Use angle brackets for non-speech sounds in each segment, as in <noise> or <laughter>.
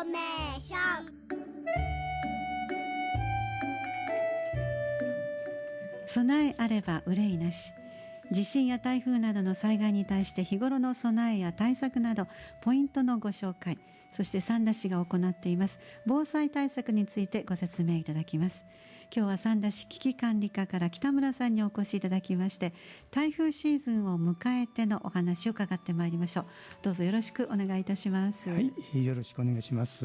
ーメーション」備えあれば憂いなし地震や台風などの災害に対して日頃の備えや対策などポイントのご紹介そして三田市が行っています防災対策についてご説明いただきます。今日は三田市危機管理課から北村さんにお越しいただきまして台風シーズンを迎えてのお話を伺ってまいりましょうどうぞよろしくお願いいたしますはいよろしくお願いします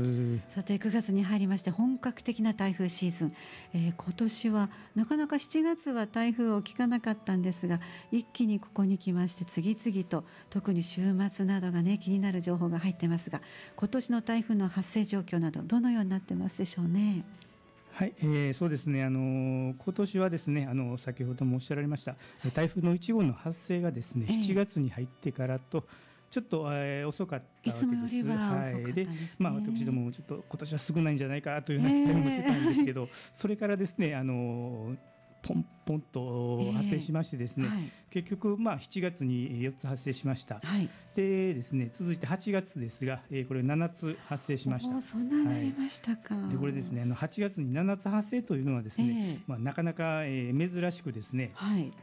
さて9月に入りまして本格的な台風シーズン、えー、今年はなかなか7月は台風を聞かなかったんですが一気にここに来まして次々と特に週末などがね気になる情報が入ってますが今年の台風の発生状況などどのようになってますでしょうね。はい、えー、そうですね、あの今年はですねあの先ほどもおっしゃられました台風の1号の発生がですね、えー、7月に入ってからと、ちょっと、えー、遅かったわけです。はい、で、ま私どもちょっと今年は少ないんじゃないかというような期待もしてたんですけど、えー、それからですね、あのポンポンと発生しましてですね、えーはい、結局、まあ、7月に4つ発生しました、はい、でですね続いて8月ですが、えー、これ7つ発生しましたそんななりましたか、はい、でこれですねあの8月に7つ発生というのはですね、えー、まあ、なかなか、えー、珍しくですね、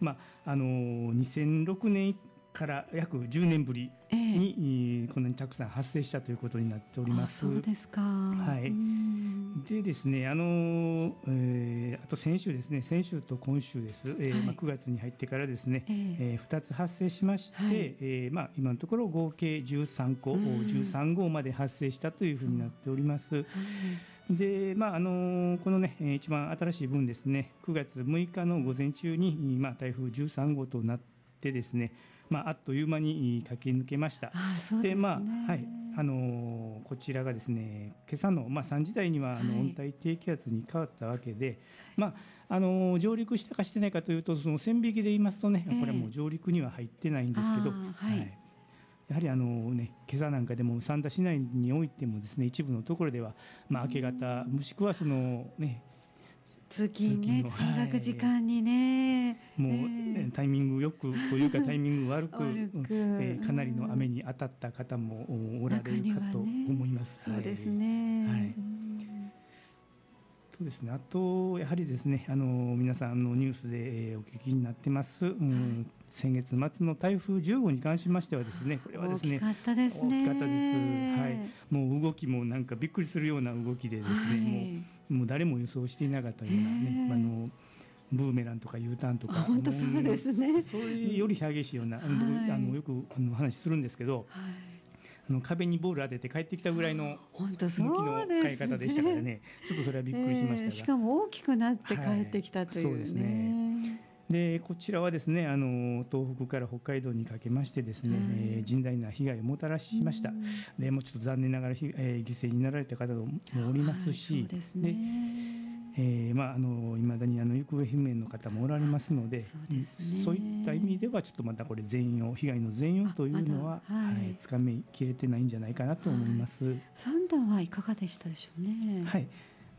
まああのー、2006年から約10年ぶりに、えー、こんなにたくさん発生したということになっております。そうですか。はい。でですね、あの、えー、あと先週ですね、先週と今週です。えー、はい、まあ9月に入ってからですね、えー、え2つ発生しまして、はい、えー、まあ今のところ合計13個、13号まで発生したというふうになっております。で、まあ、あのこのね、一番新しい分ですね、9月6日の午前中に、まあ、台風13号となってですね、まあ、あっという間に駆け抜けました。で、ね、まあはいあのこちらがですね今朝の、まあ、3時台にはあの温帯低気圧に変わったわけで、はい、まあ、あの上陸したかしてないかというとその線引きで言いますとね、えー、これはもう上陸には入ってないんですけど。はいやはりあの、ね、今朝なんかでも三田市内においてもです、ね、一部のところでは、まあ、明け方、もしくはその、ね、通勤ね通学時間にね、はい、もう、えー、タイミングよくというかタイミング悪く悪く、えー、かなりの雨に当たった方もおられるかと思います。ね、そうですね、はい、そうですね。あとやはりですね、あの皆さんのニュースで、えお聞きになってます、うん、先月末の台風10号に関しましてはですね、これはですね、大きかったですね。かたです。はい。もう動きもなんかびっくりするような動きでですね、はい、もう。もう誰も予想していなかったようなね、えー、あのブーメランとか U ターンとか本当そうですねそれより激しいような、はい、あのよくあの話するんですけど、はい、あの壁にボール当てて帰ってきたぐらいの本当そうで買い方でしたからね、ちょっとそれはびっくりしました、えー、しかも大きくなって帰ってきたという、ねはい、そうですねでこちらはですねあの東北から北海道にかけましてですね、えー、甚大な被害をもたらしましたでもうちょっと残念ながら、えー、犠牲になられた方もおりますし、はい、で、ね、えー、まあ、あのいまだにあの行方不明の方もおられますのでそう、ね、そういった意味ではちょっとまたこれ全容被害の全容というのはつはい、つかめきれてないんじゃないかなと思います、はい、3段はいかがでしたでしょうね。はい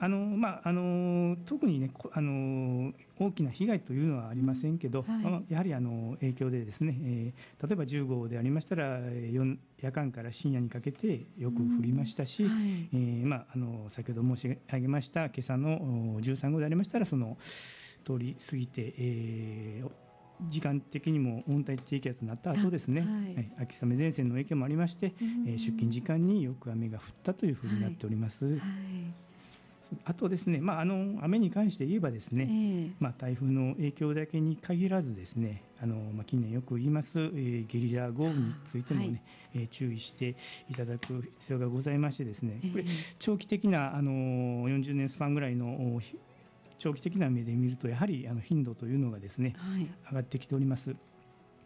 あのまあ、あの特にね、あの、大きな被害というのはありませんけど、はい、やはりあの影響でですね、えー、例えば10号でありましたら夜、間から深夜にかけてよく降りましたし、えまあ、あの先ほど申し上げました、今朝の13号でありましたら、その通り過ぎて、えー、時間的にも温帯低気圧になった後ですね、はいはい、秋雨前線の影響もありまして、えー、出勤時間によく雨が降ったというふうになっております。はいあとですね、まあ、あの雨に関して言えばですね、えー、まあ、台風の影響だけに限らずですねあの、まあ、近年よく言います、えー、ゲリラ豪雨についてもね、はい、えー、注意していただく必要がございましてですねこれ長期的なあの40年スパンぐらいの長期的な目で見るとやはりあの頻度というのがですね、はい、上がってきております。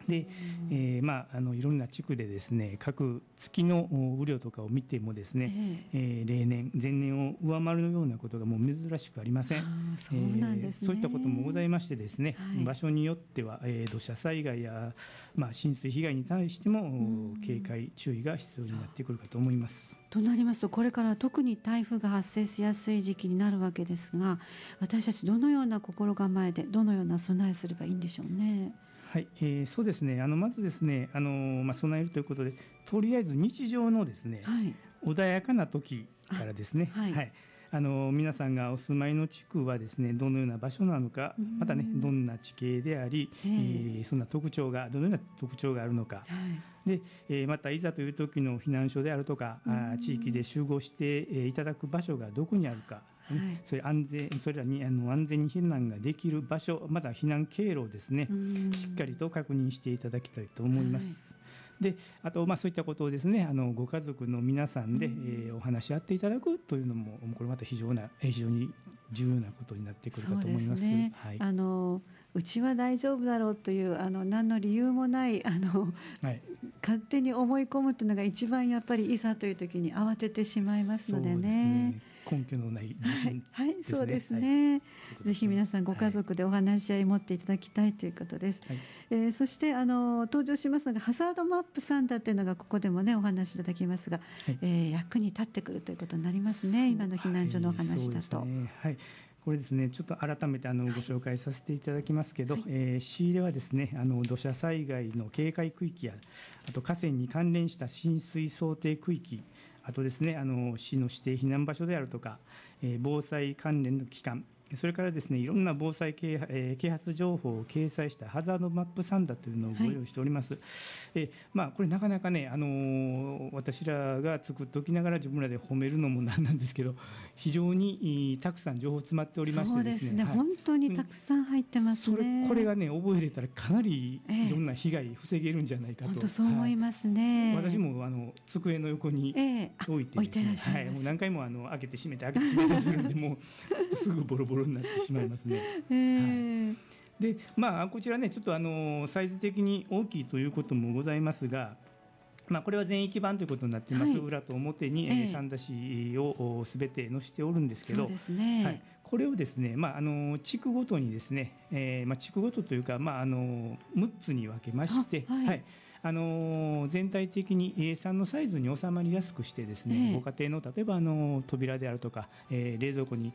で、えー、まあ、あのいろんな地区でですね各月の雨量とかを見てもですね、えー、えー、例年前年を上回るようなことがもう珍しくありませんそうなんです、ねえー、そういったこともございましてですね、はい、場所によっては、えー、土砂災害や、まあ、浸水被害に対しても警戒注意が必要になってくるかと思います。となりますとこれから特に台風が発生しやすい時期になるわけですが私たちどのような心構えでどのような備えすればいいんでしょうね。はい、えー、そうですね。あのまずですね、あのまあ備えるということで、とりあえず日常のですね、はい、穏やかな時からですね、はい、はい、あの皆さんがお住まいの地区はですね、どのような場所なのか、またね、どんな地形であり、えー、そんな特徴がどのような特徴があるのか、で、えー、またいざという時の避難所であるとか、あ地域で集合していただく場所がどこにあるか。はい、それ安全それらにあの安全に避難ができる場所まだ避難経路ですねしっかりと確認していただきたいと思います。はい、であと、まあ、そういったことをですねあのご家族の皆さんで、えー、お話し合っていただくというのもこれまた非常な非常に重要なことになってくるかと思います。すね、はい、あのうちは大丈夫だろうというあの何の理由もないあの、はい、勝手に思い込むというのが一番やっぱりいざという時に慌ててしまいますのでね。根拠のない自信、ね、はい、はい、そうですね、はい、ぜひ皆さんご家族でお話し合い持っていただきたいということです、はい、えー、そしてあの登場しますのがハザードマップサだダというのがここでもねお話しいただきますが、はい、えー、役に立ってくるということになりますね今の避難所のお話だと。はいこれですねちょっと改めてあのご紹介させていただきますけど、はい、えー、市ではですねあの土砂災害の警戒区域やあと河川に関連した浸水想定区域あとですね、あの市の指定避難場所であるとか、防災関連の機関、それからですねいろんな防災啓,、発情報を掲載したハザードマップサンダというのをご用意しております。はい、えまあ、これなかなかね、あのー、私らが作っておきながら自分らで褒めるのもなんなんですけど非常にたくさん情報詰まっておりましてですね、ねはい、本当にたくさん入ってます、ね、それこれがね覚えれたらかなりいろんな被害防げるんじゃないかと、ええ、そう思いますね、はい、私もあの机の横に置いて、ねえ、いはい、もう何回もあの開けて閉めて開けて閉めてするんでもうすぐボロボロになってしまいますね。はいでまあ、こちらね、ちょっとあのサイズ的に大きいということもございますが、まあ、これは全域版ということになっています、はい、裏と表に、え三田市をすべて載せておるんですけど、ね、はい、これをですね、まあ、あの地区ごとにですね、えーまあ、地区ごとというか、まあ、あの6つに分けまして、はい、はい、あの全体的に A3 のサイズに収まりやすくしてですね、えー、ご家庭の例えばあの扉であるとか、えー、冷蔵庫に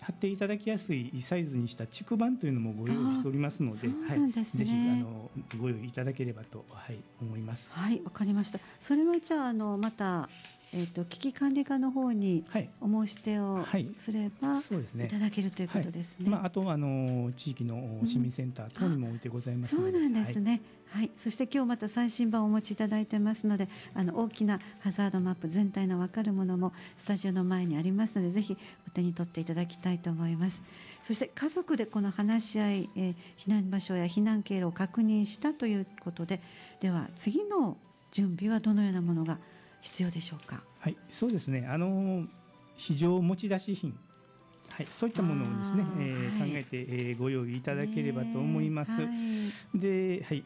貼っていただきやすいサイズにした竹板というのもご用意しておりますので、ね、はい、ぜひあのご用意いただければと、はい、思います。はい、わかりました。それはじゃあのまたえーと、危機管理課の方にお申し出をすれば、いただけるということですね。はいまあ、あとはあの地域の市民センター等にも置いてございます、うん、そうなんですね、はいそして今日また最新版をお持ちいただいてますのであの大きなハザードマップ全体の分かるものもスタジオの前にありますのでぜひお手に取っていただきたいと思いますそして家族でこの話し合い、えー、避難場所や避難経路を確認したということででは次の準備はどのようなものが必要でしょうか。はい、そうですね。あの非常持ち出し品。はい、そういったものをですね、えー、はい、考えて、えー、ご用意いただければと思います。はい、で、はい。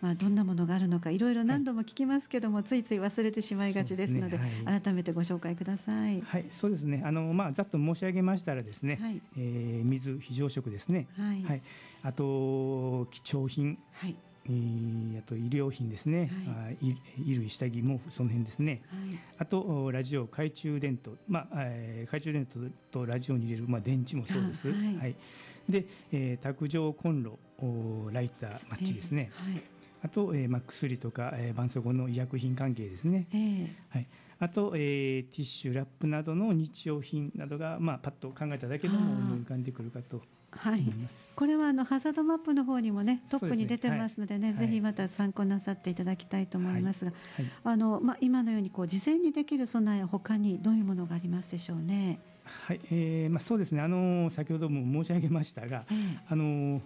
まあ、どんなものがあるのかいろいろ何度も聞きますけども、はい、ついつい忘れてしまいがちですので、ねはい、改めてご紹介ください。はい、そうですね。あのまあざっと申し上げましたらですね、はい、えー、水非常食ですね。はい、あと貴重品。はいえあと医療品ですね、はい、衣類、下着、毛布、その辺ですね、はい、あとラジオ、懐中電灯、まあえ懐中電灯とラジオに入れる、まあ、電池もそうです、はい、はい、でえ卓上コンロ、ライター、マッチですね、えー、はい、あと、えまあ、薬とか、えんそ創膏の医薬品関係ですね、えーはい、あと、えー、ティッシュ、ラップなどの日用品などが、まあ、パッと考えただけでも思い浮かんでくるかと。はい、これはあのハザードマップの方にもねトップに出てますのでね、ねはい、ぜひまた参考なさっていただきたいと思いますが、はいはい、あのまあ、今のようにこう事前にできる備え他にどういうものがありますでしょうね。はいえーまあ、そうですねあの先ほども申し上げましたが、えー、あの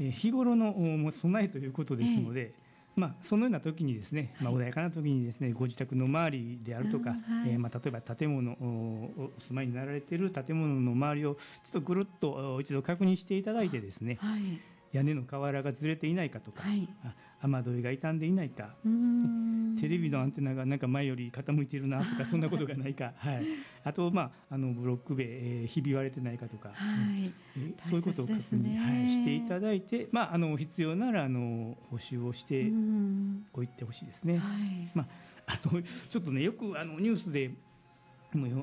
え日頃の備えということですので、えーまあ、そのような時にですね、まあ、穏やかな時にですねご自宅の周りであるとか、はい、えー、まあ、例えば建物お住まいになられている建物の周りをちょっとぐるっと一度確認していただいてですね、はい屋根の瓦がずれていないかとか、はい、雨どいが傷んでいないかテレビのアンテナがなんか前より傾いてるなとか <laughs> そんなことがないか、はい、あと、まあ、あのブロック塀、えー、ひび割れてないかとか、はい、えー、そういうことを確認、ね、はい、していただいて、まあ、あの必要ならあの補修をしておいてほしいですね。はいまあ、あとちょっとねよくあのニュースで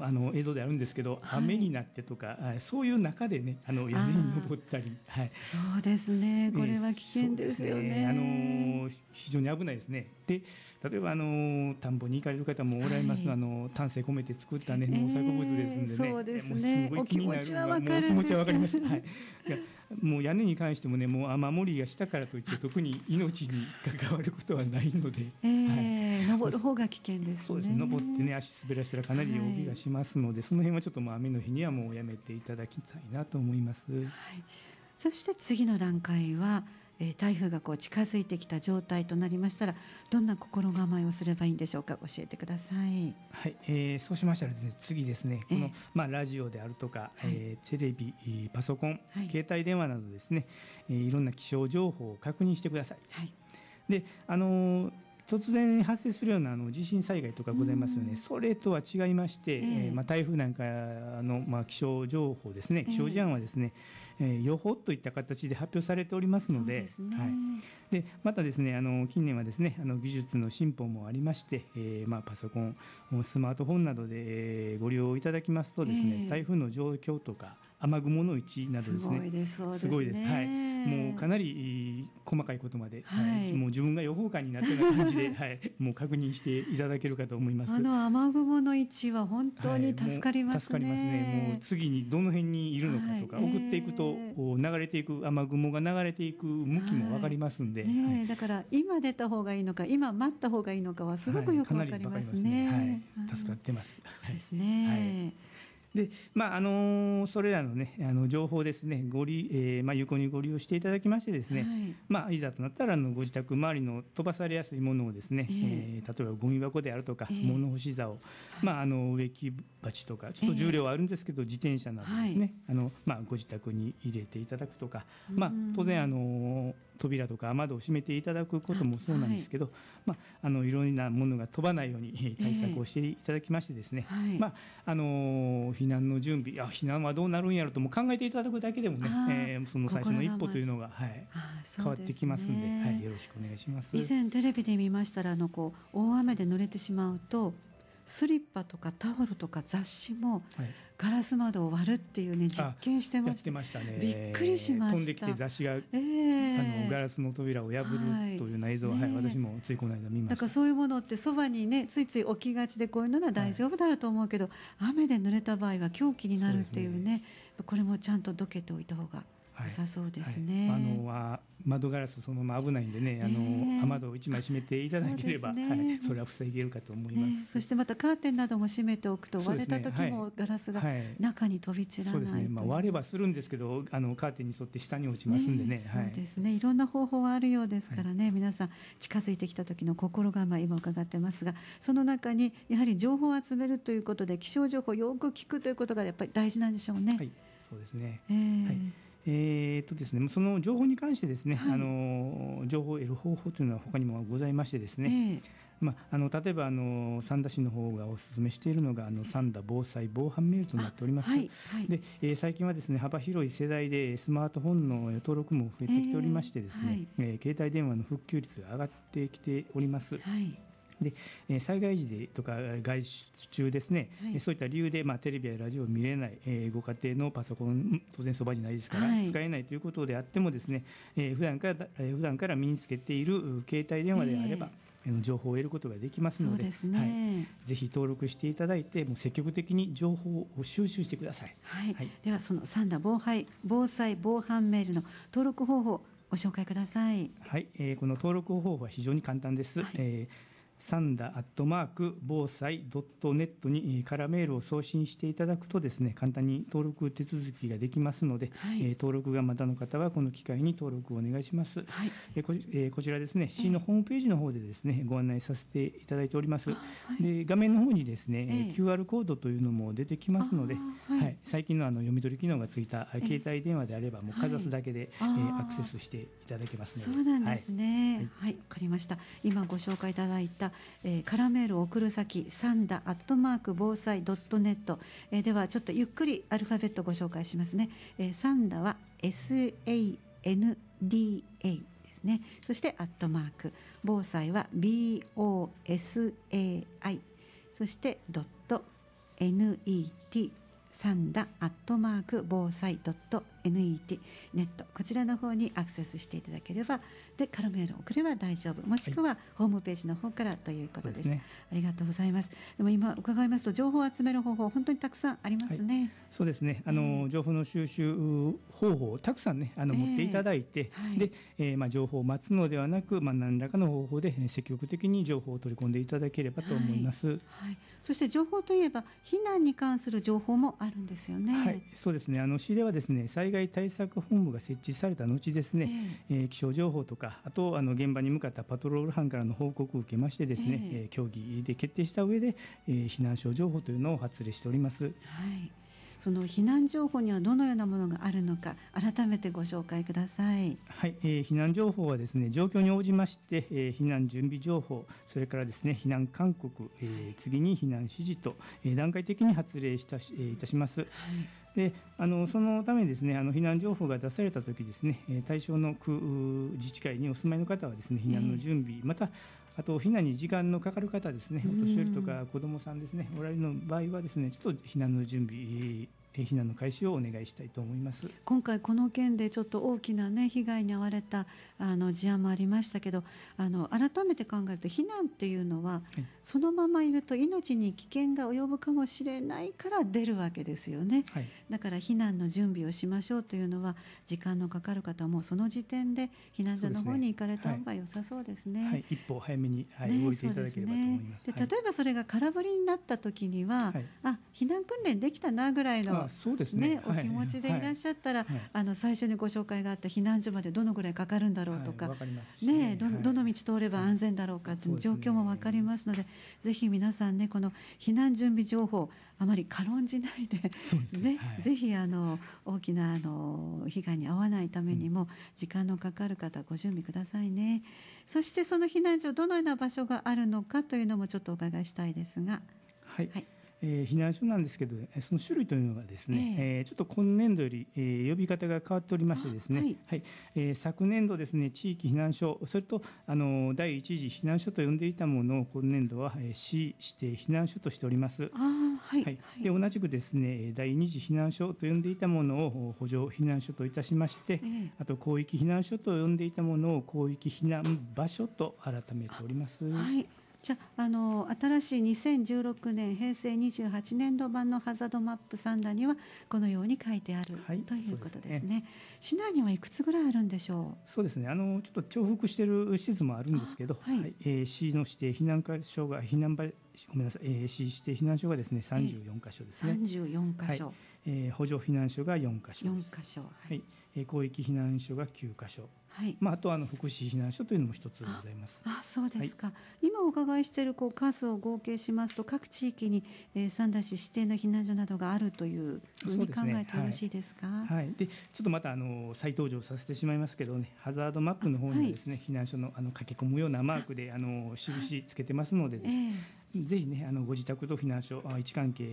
あの映像であるんですけど、はい、雨になってとかそういう中でねあの屋根に登ったり、はい、そうですねこれは危険ですよねね、あの非常に危ないですねで例えばあの田んぼに行かれる方もおられます、はい、あの丹精込めて作ったね農作物ですんでね、えー、そうですねお気持ちはわかるんです、ね、気持ちはわかります、はいもう屋根に関してもねもう雨漏りがしたからといって特に命に関わることはないので、えー、はい、登る方が危険です、ね、そうですね登ってね足滑らしたらかなり大怪がしますので、はい、その辺はちょっともう雨の日にはもうやめていただきたいなと思います。はい、そして次の段階はえー、台風がこう近づいてきた状態となりましたらどんな心構えをすればいいんでしょうか教えてください。はい、えー、そうしましたらですね次ですねこの、まあラジオであるとか、はい、えー、テレビ、パソコン、はい、携帯電話などですね、えー、いろんな気象情報を確認してください。はい、であのー突然発生するようなあの地震災害とかございますよね、うん、それとは違いまして、えー、えー、まあ、台風なんかの、まあ、気象情報ですね、気象事案はですね、えー、予報といった形で発表されておりますので、で、ね、はい、でまたですねあの近年はですねあの技術の進歩もありまして、えーまあ、パソコン、スマートフォンなどでご利用いただきますと、ですね、えー、台風の状況とか、雨雲の位置などですね。すごいですです、はい。もうかなり細かいことまで、はい、もう自分が予報官になってる感じで、はい、もう確認していただけるかと思います。あの雨雲の位置は本当に助かります、ねはい、助かりますね。もう次にどの辺にいるのかとか、はい、送っていくと、えー、流れていく雨雲が流れていく向きもわかりますんで、はい、ね、はい、だから今出た方がいいのか、今待った方がいいのかはすごくよくわかりますね。はい、かりすねはい、助かってます。そうですね。はいで、まあ、あのそれらの,、ね、あの情報ですねごり、えーまあ、有効にご利用していただきましてですね、はいまあ、いざとなったらあのご自宅周りの飛ばされやすいものをですね、えー、えー、例えばゴミ箱であるとか、えー、物干し竿、まあ、あの植木鉢とかちょっと重量はあるんですけど、えー、自転車などですね、はい、あのまあ、ご自宅に入れていただくとか、まあ、当然あの扉とか窓を閉めていただくこともそうなんですけど、はいまあ、あのいろんなものが飛ばないように対策をしていただきましてですね、はい、まあ、あの避難の準備あ避難はどうなるんやろうとも考えていただくだけでもね、えー、その最初の一歩というのが、はい、変わってきますんで、はい、よろしくお願いします以前テレビで見ましたらあのこう大雨で濡れてしまうとスリッパとかタオルとか雑誌もガラス窓を割るっていうね実験してました、ね、びっくりしました飛んできて雑誌が、えー、あのガラスの扉を破るという内臓、な映は、はい、私もついこの間見ましただからそういうものってそばにねついつい置きがちでこういうのは大丈夫だろうと思うけど、はい、雨で濡れた場合は凶器になるっていうね、ね、これもちゃんとどけておいた方が良さそうですね、はい、あのあ窓ガラスそのまま危ないんでねあの、えー、雨戸を1枚閉めていただければそ、ね,、はい、それは防げるかと思います、ね、そしてまたカーテンなども閉めておくと、ね、割れた時もガラスが中に飛び散らない、はい、そうですね、まあ、割ればするんですけどあのカーテンに沿って下に落ちますんでね、そうですねいろんな方法はあるようですからね、皆さん近づいてきた時の心構え今伺ってますがその中にやはり情報を集めるということで気象情報をよく聞くということがやっぱり大事なんでしょうね。はいそうですね、えー、はいえーとですね、その情報に関してですね、はい、あの情報を得る方法というのは他にもございましてですね、えー、まあ、あの例えばあの三田市の方がお勧めしているのがあの三田防災防犯メールとなっております、はいはい、でえー、最近はですね幅広い世代でスマートフォンの登録も増えてきておりましてですね、えー、携帯電話の復旧率が上がってきております。はいで、え災害時でとか外出中ですね、はい、そういった理由で、まあ、テレビやラジオを見れない、えー、ご家庭のパソコン当然そばにないですから、はい、使えないということであってもですね、えー、普段から、えー、普段から身につけている携帯電話であれば、えー、情報を得ることができますので、ね、はい、ぜひ登録していただいてもう積極的に情報を収集してください、はい、はい、ではその三段防災防災防犯メールの登録方法ご紹介くださいはい、えー、この登録方法は非常に簡単です、はい、えーサンダーアットマーク防災ドットネットにからメールを送信していただくとですね簡単に登録手続きができますので、はい、登録がまだの方はこの機会に登録をお願いします、はい、こえこちらですね市のホームページの方でですねご案内させていただいております、はい、で画面の方にですね、えー、QR コードというのも出てきますので、はい最近のあの読み取り機能がついた携帯電話であればもうかざすだけで、えー、アクセスしていただけますのでそうなんですねはいわ、かりました今ご紹介いただいたた、えー、カラメールを送る先サンダアットマーク防災ドットネット、ではちょっとゆっくりアルファベットご紹介しますね、えー、サンダは SANDA ですねそしてアットマーク防災は BOSAI そしてドット NET サンダアットマーク防災ドット NET ネットこちらの方にアクセスしていただければでカロメール送れば大丈夫もしくはホームページの方からということですですね、ありがとうございますでも今伺いますと情報を集める方法本当にたくさんありますね、はい、そうですねあの、えー、情報の収集方法をたくさんねあの、持っていただいて、はい、で、えー、まあ情報を待つのではなくまあ何らかの方法で積極的に情報を取り込んでいただければと思います、はい、はい、そして情報といえば避難に関する情報もあるんですよねはいそうですねあの市ではですね災害害対策本部が設置された後ですね、えー、気象情報とかあとあの現場に向かったパトロール班からの報告を受けましてですね、えー、協議で決定した上で、えー、避難所情報というのを発令しております。はいその避難情報にはどのようなものがあるのか改めてご紹介ください。はい、えー、避難情報はですね状況に応じまして、えー、避難準備情報それからですね避難勧告、えー、次に避難指示と、えー、段階的に発令したし、えー、いたします。はいであのそのためにです、ね、あの避難情報が出されたときです、ね、対象の区自治会にお住まいの方はです、ね、避難の準備、またあと避難に時間のかかる方ですね、お年寄りとか子どもさんですね、おられるの場合はですね、ちょっと避難の準備、避難の開始をお願いしたいと思います今回、この件でちょっと大きな、ね、被害に遭われたあの事案もありましたけどあの改めて考えると避難っていうのは、はい、そのままいると命に危険が及ぶかもしれないから出るわけですよね、はい、だから避難の準備をしましょうというのは時間のかかる方はもうその時点で避難所の方に行かれた方が良さそうですね。すねはい、一歩早めに、はい、動いていただければと思います。で、ね、例えばそれが空振りになった時には、あ避難訓練できたなぐらいのそうですね、ね、お気持ちでいらっしゃったら、はいあの最初にご紹介があった避難所までどのぐらいかかるんだろうとかはい、ねどどの道通れば安全だろうかっていう状況も分かりますので、ね、ぜひ皆さんねこの避難準備情報あまり軽んじないでねね、ぜひあの大きなあの被害に遭わないためにも時間のかかる方ご準備くださいね。そしてその避難所どのような場所があるのかというのもちょっとお伺いしたいですが。はい、はいえ避難所なんですけど、その種類というのがですね、えー、えちょっと今年度より、え呼び方が変わっておりましてですね、はい、はい、えー、昨年度ですね、地域避難所、それとあの第一次避難所と呼んでいたものを今年度は、え市指定避難所としております。はい、はい、で同じくですね、第二次避難所と呼んでいたものを補助避難所といたしまして、えー、あと広域避難所と呼んでいたものを広域避難場所と改めております。はい。じゃあの新しい2016年平成28年度版のハザードマップ3段にはこのように書いてある、はい、ということですね、ね、市内にはいくつぐらいあるんでしょうそうですねあのちょっと重複している施設もあるんですけど、はいはい、えー、市の指定避難箇所が避難場ごめんなさい、えー、市指定避難所がですね34箇所ですね、えー、34箇所、はい、えー、補助避難所が4箇所です4箇所はい、はい広域避難所が9箇所、はいまあ、あとあの福祉避難所というのも一つございますあそうですか、はい、今お伺いしているこう数を合計しますと各地域に、えー、三田市指定の避難所などがあるというふうに考えてよろしいですか、ね、はい、はい、でちょっとまたあの再登場させてしまいますけどねハザードマップの方にですね、はい、避難所のあの書き込むようなマークであの印つけてますのでです、えーぜひねあのご自宅と避難所位置関係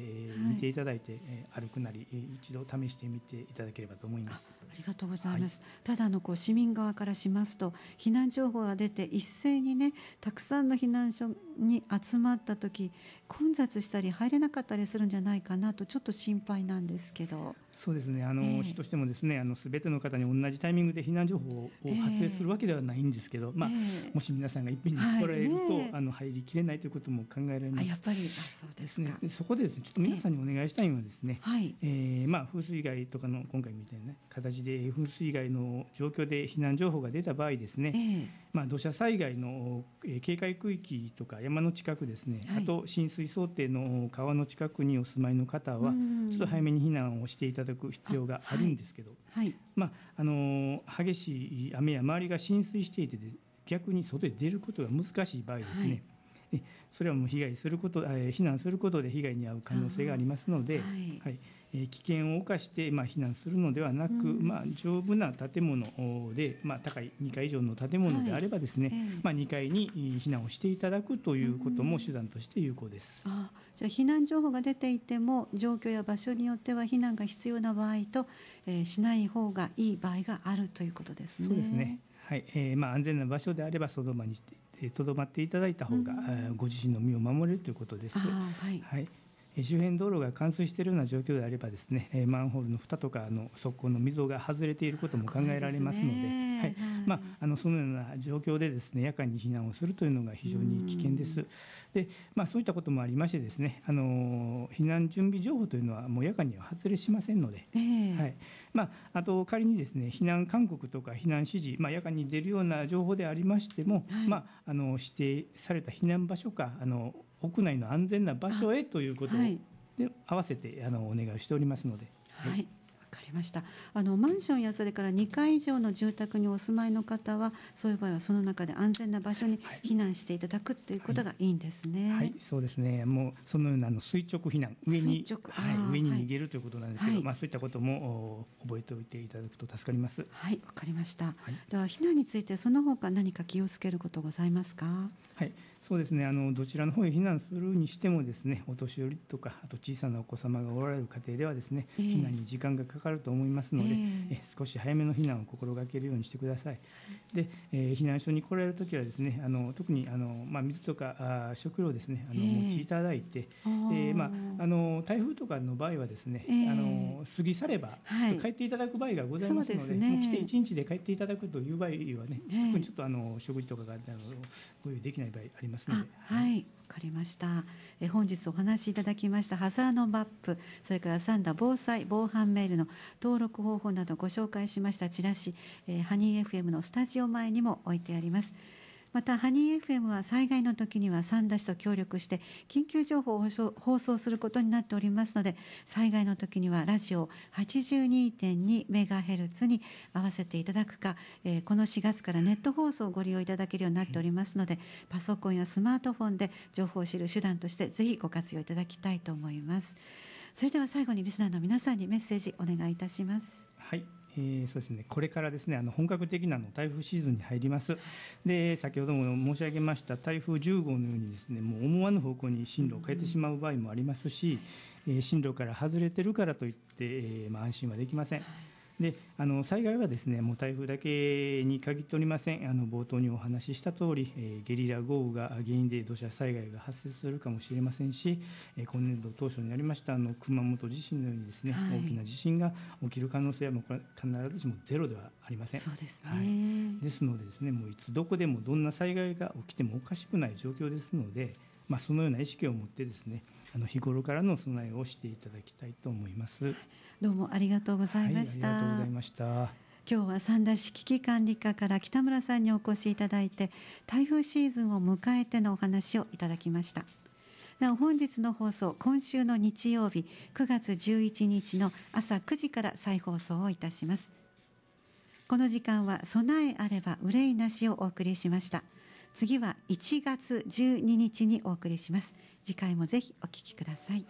見ていただいて、はい、歩くなり一度試してみていただければと思います。ありがとうございます。はい、ただのこう市民側からしますと避難情報が出て一斉にねたくさんの避難所に集まった時混雑したり入れなかったりするんじゃないかなとちょっと心配なんですけど。そうですねあの、えー、市としてもですねあの全ての方に同じタイミングで避難情報を発生するわけではないんですけど、えー、まあ、もし皆さんがいっぺんに来られると、はい、あの入りきれないということも考えられますやっぱりそうですねそこでですねちょっと皆さんにお願いしたいのはですね、えー、えー、まあ、風水害とかの今回みたいな形で風水害の状況で避難情報が出た場合ですね、まあ、土砂災害の警戒区域とか山の近くですね、はい、あと浸水想定の川の近くにお住まいの方はちょっと早めに避難をしていたただく必要があるんですけど、はい、まあ、あの激しい雨や周りが浸水していて逆に外へ出ることが難しい場合ですね、はい、それはもう被害すること避難することで被害に遭う可能性がありますので。はい危険を冒して、まあ、避難するのではなく、まあ、丈夫な建物で、まあ、高い2階以上の建物であればですね、はい、まあ、2階に避難をしていただくということも手段として有効です。あじゃあ避難情報が出ていても状況や場所によっては避難が必要な場合と、えー、しない方がいい場合があるということですね。そうですねはいえーまあ、安全な場所であればその場にとどまっていただいた方が、うん、ご自身の身を守れるということです。はい、はい周辺道路が冠水しているような状況であればですねマンホールの蓋とかの側溝の溝が外れていることも考えられますので、ね、はいまあ、あのそのような状況でですね夜間に避難をするというのが非常に危険です。でまあ、そういったこともありましてですねあの避難準備情報というのはもう夜間には外れしませんので、えー、はいまあ、あと仮にですね避難勧告とか避難指示、まあ、夜間に出るような情報でありましても、はい、まあ、あの指定された避難場所かあの屋内の安全な場所へということで合わせてあのお願いしておりますので。はい分かりましたあのマンションやそれから2階以上の住宅にお住まいの方はそういう場合はその中で安全な場所に避難していただくということがいいんですね。はい、はいはい、そうですねもうそのようなの垂直避難上に、はい、上に逃げるということなんですけど、はい、まあ、そういったことも覚えておいていただくと助かります。はいわかりました、では避難についてその他何か気をつけることございますかはいそうですねあのどちらの方へ避難するにしてもですねお年寄りとかあと小さなお子様がおられる家庭ではですね、避難に時間がかかると思いますので、えー、え少し早めの避難を心がけるようにしてください。で、えー、避難所に来られるときはですねあの特にあの、まあ、水とかあ食料をですねあの、えー、お持ちいただいて、えまあ、あの台風とかの場合はですね、あの過ぎ去れば、はい、帰っていただく場合がございますので、ね、来て1日で帰っていただくという場合はね、特にちょっとあの食事とかがあのご用意できない場合あります。ますので。はいかりましたえ本日お話しいただきましたハザードマップそれからサンダ防災防犯メールの登録方法などご紹介しましたチラシ、えハニー FM のスタジオ前にも置いてあります。またハニー FM は災害の時には三田市と協力して緊急情報を放送することになっておりますので災害の時にはラジオ82.2メガヘルツに合わせていただくか、えー、この4月からネット放送をご利用いただけるようになっておりますのでパソコンやスマートフォンで情報を知る手段としてぜひご活用いただきたいと思いますそれでは最後にリスナーの皆さんにメッセージお願いいたしますはいえー、そうですね、これからですねあの本格的なの台風シーズンに入ります、で先ほども申し上げました台風10号のようにですねもう思わぬ方向に進路を変えてしまう場合もありますし、えー、進路から外れてるからといって、えーまあ、安心はできません。であの災害はですねもう台風だけに限っておりませんあの冒頭にお話しした通り、えー、ゲリラ豪雨が原因で土砂災害が発生するかもしれませんし、えー、今年度当初にありましたあの熊本地震のようにですね、はい、大きな地震が起きる可能性はもう必ずしもゼロではありませんそうですね、はい、ですのでですねもういつどこでもどんな災害が起きてもおかしくない状況ですのでまあ、そのような意識を持ってですねあの日頃からの備えをしていただきたいと思います。どうもありがとうございました。はい、ありがとうございました。今日は三田市危機管理課から北村さんにお越しいただいて台風シーズンを迎えてのお話をいただきましたなお本日の放送今週の日曜日9月11日の朝9時から再放送をいたしますこの時間は備えあれば憂いなしをお送りしました。次は1月12日にお送りします次回もぜひお聞きください